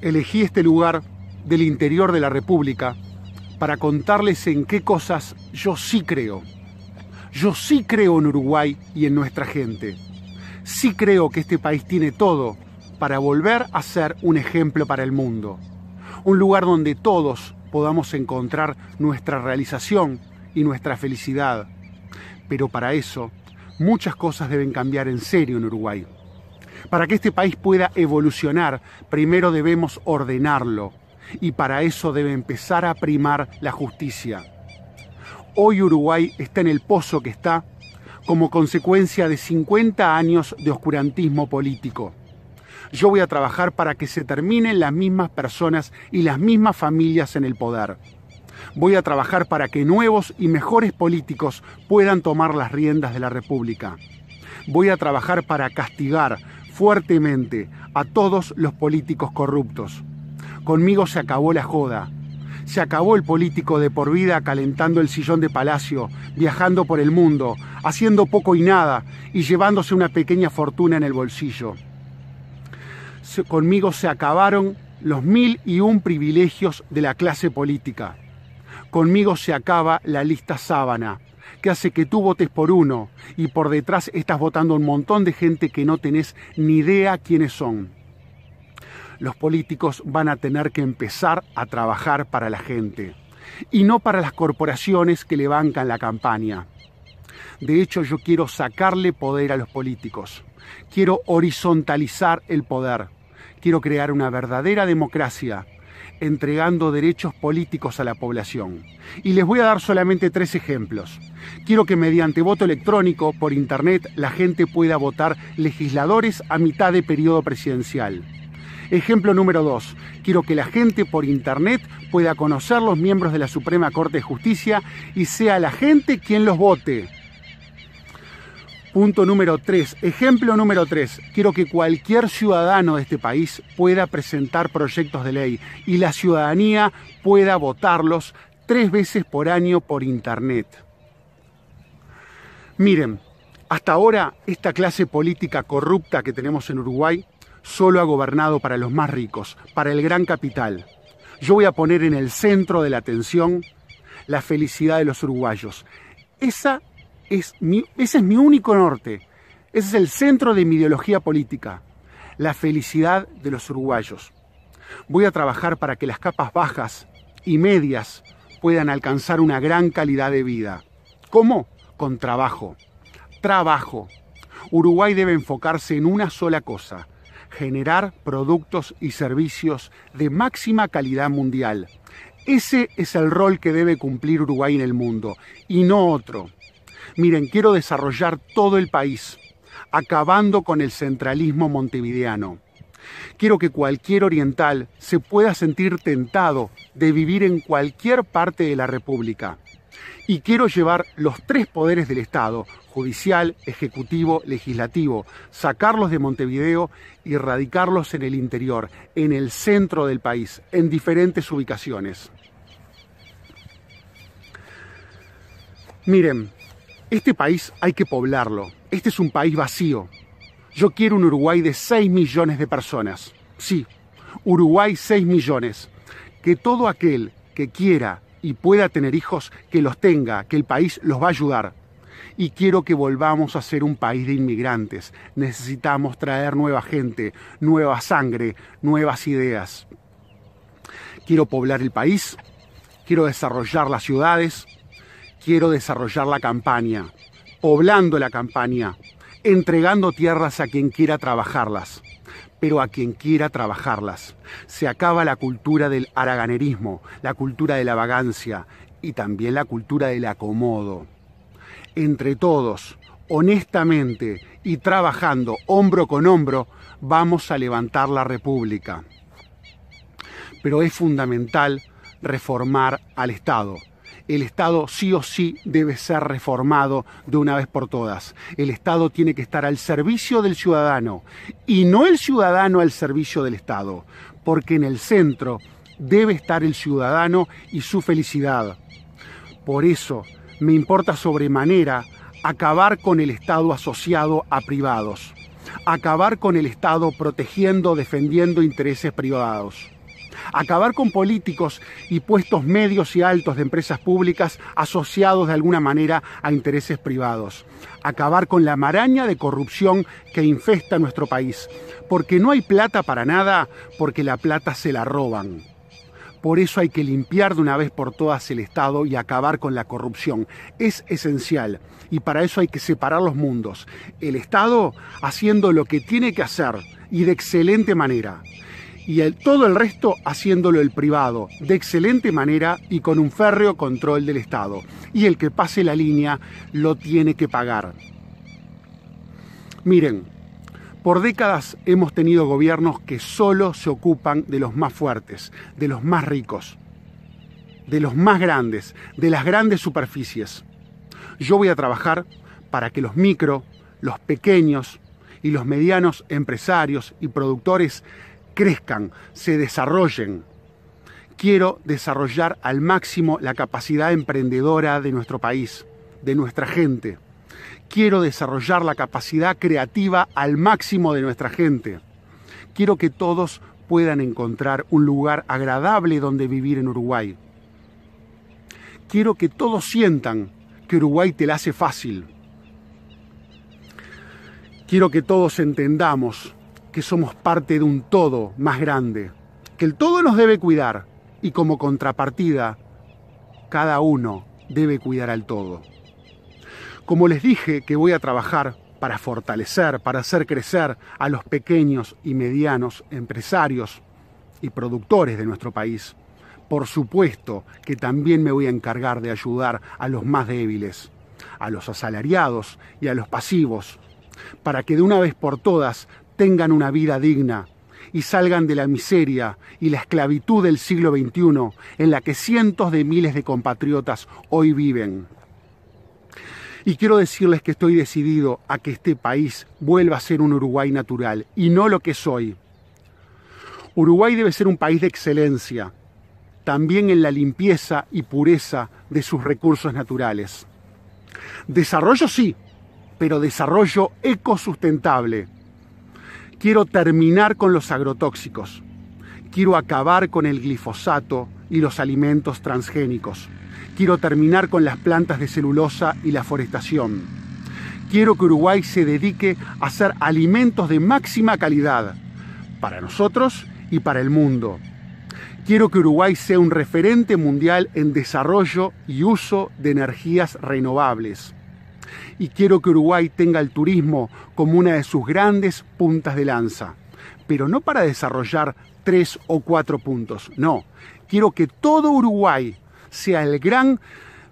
elegí este lugar del interior de la República para contarles en qué cosas yo sí creo. Yo sí creo en Uruguay y en nuestra gente. Sí creo que este país tiene todo para volver a ser un ejemplo para el mundo. Un lugar donde todos podamos encontrar nuestra realización y nuestra felicidad. Pero para eso, muchas cosas deben cambiar en serio en Uruguay. Para que este país pueda evolucionar, primero debemos ordenarlo y para eso debe empezar a primar la justicia. Hoy Uruguay está en el pozo que está como consecuencia de 50 años de oscurantismo político. Yo voy a trabajar para que se terminen las mismas personas y las mismas familias en el poder. Voy a trabajar para que nuevos y mejores políticos puedan tomar las riendas de la República. Voy a trabajar para castigar, fuertemente a todos los políticos corruptos. Conmigo se acabó la joda. Se acabó el político de por vida calentando el sillón de palacio, viajando por el mundo, haciendo poco y nada y llevándose una pequeña fortuna en el bolsillo. Conmigo se acabaron los mil y un privilegios de la clase política. Conmigo se acaba la lista sábana, que hace que tú votes por uno y por detrás estás votando un montón de gente que no tenés ni idea quiénes son. Los políticos van a tener que empezar a trabajar para la gente y no para las corporaciones que le bancan la campaña. De hecho, yo quiero sacarle poder a los políticos. Quiero horizontalizar el poder. Quiero crear una verdadera democracia entregando derechos políticos a la población. Y les voy a dar solamente tres ejemplos. Quiero que mediante voto electrónico, por Internet, la gente pueda votar legisladores a mitad de periodo presidencial. Ejemplo número dos. Quiero que la gente por Internet pueda conocer los miembros de la Suprema Corte de Justicia y sea la gente quien los vote Punto número 3. Ejemplo número 3. Quiero que cualquier ciudadano de este país pueda presentar proyectos de ley y la ciudadanía pueda votarlos tres veces por año por Internet. Miren, hasta ahora esta clase política corrupta que tenemos en Uruguay solo ha gobernado para los más ricos, para el gran capital. Yo voy a poner en el centro de la atención la felicidad de los uruguayos. Esa es ese es mi único norte, ese es el centro de mi ideología política, la felicidad de los uruguayos. Voy a trabajar para que las capas bajas y medias puedan alcanzar una gran calidad de vida. ¿Cómo? Con trabajo. Trabajo. Uruguay debe enfocarse en una sola cosa, generar productos y servicios de máxima calidad mundial. Ese es el rol que debe cumplir Uruguay en el mundo y no otro. Miren, quiero desarrollar todo el país, acabando con el centralismo montevideano. Quiero que cualquier oriental se pueda sentir tentado de vivir en cualquier parte de la República. Y quiero llevar los tres poderes del Estado, judicial, ejecutivo, legislativo, sacarlos de Montevideo y radicarlos en el interior, en el centro del país, en diferentes ubicaciones. Miren, este país hay que poblarlo. Este es un país vacío. Yo quiero un Uruguay de 6 millones de personas. Sí, Uruguay 6 millones. Que todo aquel que quiera y pueda tener hijos, que los tenga, que el país los va a ayudar. Y quiero que volvamos a ser un país de inmigrantes. Necesitamos traer nueva gente, nueva sangre, nuevas ideas. Quiero poblar el país, quiero desarrollar las ciudades, quiero desarrollar la campaña, poblando la campaña, entregando tierras a quien quiera trabajarlas. Pero a quien quiera trabajarlas. Se acaba la cultura del araganerismo, la cultura de la vagancia y también la cultura del acomodo. Entre todos, honestamente y trabajando hombro con hombro, vamos a levantar la República. Pero es fundamental reformar al Estado el Estado sí o sí debe ser reformado de una vez por todas. El Estado tiene que estar al servicio del ciudadano y no el ciudadano al servicio del Estado, porque en el centro debe estar el ciudadano y su felicidad. Por eso me importa sobremanera acabar con el Estado asociado a privados, acabar con el Estado protegiendo, defendiendo intereses privados acabar con políticos y puestos medios y altos de empresas públicas asociados de alguna manera a intereses privados, acabar con la maraña de corrupción que infesta nuestro país, porque no hay plata para nada, porque la plata se la roban. Por eso hay que limpiar de una vez por todas el Estado y acabar con la corrupción. Es esencial y para eso hay que separar los mundos. El Estado haciendo lo que tiene que hacer y de excelente manera y todo el resto haciéndolo el privado, de excelente manera y con un férreo control del Estado. Y el que pase la línea lo tiene que pagar. Miren, por décadas hemos tenido gobiernos que solo se ocupan de los más fuertes, de los más ricos, de los más grandes, de las grandes superficies. Yo voy a trabajar para que los micro, los pequeños y los medianos empresarios y productores crezcan, se desarrollen. Quiero desarrollar al máximo la capacidad emprendedora de nuestro país, de nuestra gente. Quiero desarrollar la capacidad creativa al máximo de nuestra gente. Quiero que todos puedan encontrar un lugar agradable donde vivir en Uruguay. Quiero que todos sientan que Uruguay te la hace fácil. Quiero que todos entendamos que somos parte de un todo más grande, que el todo nos debe cuidar y como contrapartida, cada uno debe cuidar al todo. Como les dije que voy a trabajar para fortalecer, para hacer crecer a los pequeños y medianos empresarios y productores de nuestro país, por supuesto que también me voy a encargar de ayudar a los más débiles, a los asalariados y a los pasivos, para que de una vez por todas tengan una vida digna y salgan de la miseria y la esclavitud del siglo XXI en la que cientos de miles de compatriotas hoy viven. Y quiero decirles que estoy decidido a que este país vuelva a ser un Uruguay natural y no lo que soy. Uruguay debe ser un país de excelencia, también en la limpieza y pureza de sus recursos naturales. Desarrollo sí, pero desarrollo ecosustentable Quiero terminar con los agrotóxicos. Quiero acabar con el glifosato y los alimentos transgénicos. Quiero terminar con las plantas de celulosa y la forestación. Quiero que Uruguay se dedique a hacer alimentos de máxima calidad para nosotros y para el mundo. Quiero que Uruguay sea un referente mundial en desarrollo y uso de energías renovables y quiero que Uruguay tenga el turismo como una de sus grandes puntas de lanza. Pero no para desarrollar tres o cuatro puntos, no. Quiero que todo Uruguay sea el gran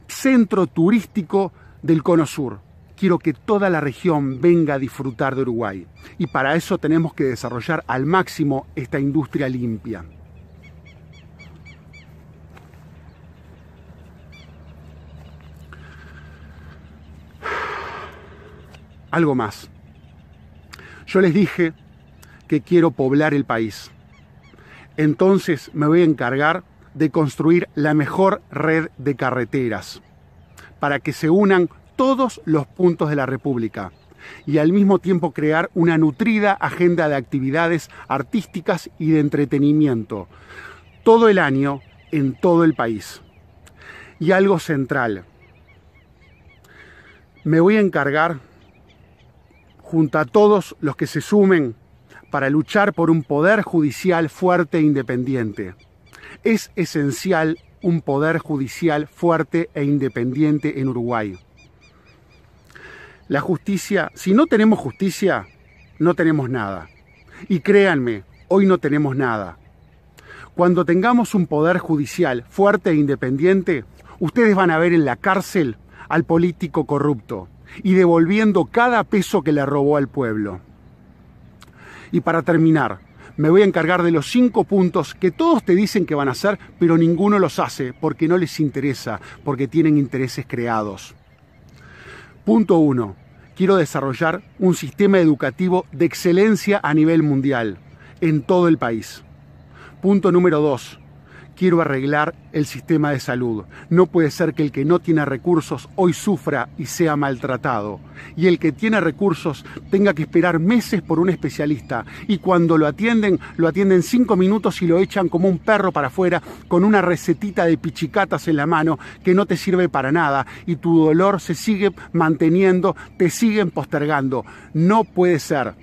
centro turístico del Cono Sur. Quiero que toda la región venga a disfrutar de Uruguay y para eso tenemos que desarrollar al máximo esta industria limpia. algo más. Yo les dije que quiero poblar el país. Entonces me voy a encargar de construir la mejor red de carreteras para que se unan todos los puntos de la República y al mismo tiempo crear una nutrida agenda de actividades artísticas y de entretenimiento todo el año en todo el país. Y algo central. Me voy a encargar junto a todos los que se sumen para luchar por un poder judicial fuerte e independiente. Es esencial un poder judicial fuerte e independiente en Uruguay. La justicia, si no tenemos justicia, no tenemos nada. Y créanme, hoy no tenemos nada. Cuando tengamos un poder judicial fuerte e independiente, ustedes van a ver en la cárcel al político corrupto, y devolviendo cada peso que le robó al pueblo. Y para terminar, me voy a encargar de los cinco puntos que todos te dicen que van a hacer, pero ninguno los hace porque no les interesa, porque tienen intereses creados. Punto uno. Quiero desarrollar un sistema educativo de excelencia a nivel mundial, en todo el país. Punto número dos quiero arreglar el sistema de salud. No puede ser que el que no tiene recursos hoy sufra y sea maltratado. Y el que tiene recursos tenga que esperar meses por un especialista. Y cuando lo atienden, lo atienden cinco minutos y lo echan como un perro para afuera con una recetita de pichicatas en la mano que no te sirve para nada. Y tu dolor se sigue manteniendo, te siguen postergando. No puede ser.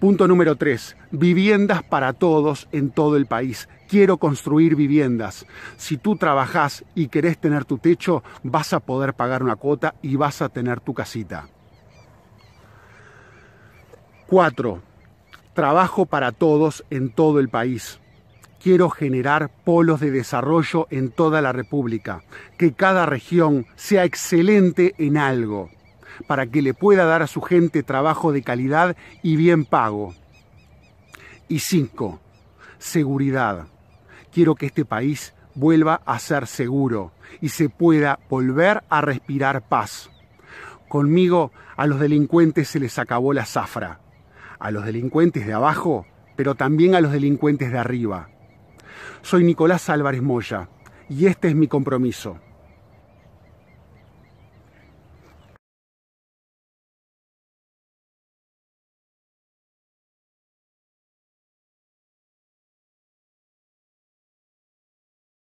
Punto número 3. Viviendas para todos en todo el país. Quiero construir viviendas. Si tú trabajás y querés tener tu techo, vas a poder pagar una cuota y vas a tener tu casita. 4. Trabajo para todos en todo el país. Quiero generar polos de desarrollo en toda la República. Que cada región sea excelente en algo para que le pueda dar a su gente trabajo de calidad y bien pago. Y cinco, seguridad. Quiero que este país vuelva a ser seguro y se pueda volver a respirar paz. Conmigo a los delincuentes se les acabó la zafra, a los delincuentes de abajo, pero también a los delincuentes de arriba. Soy Nicolás Álvarez Moya y este es mi compromiso.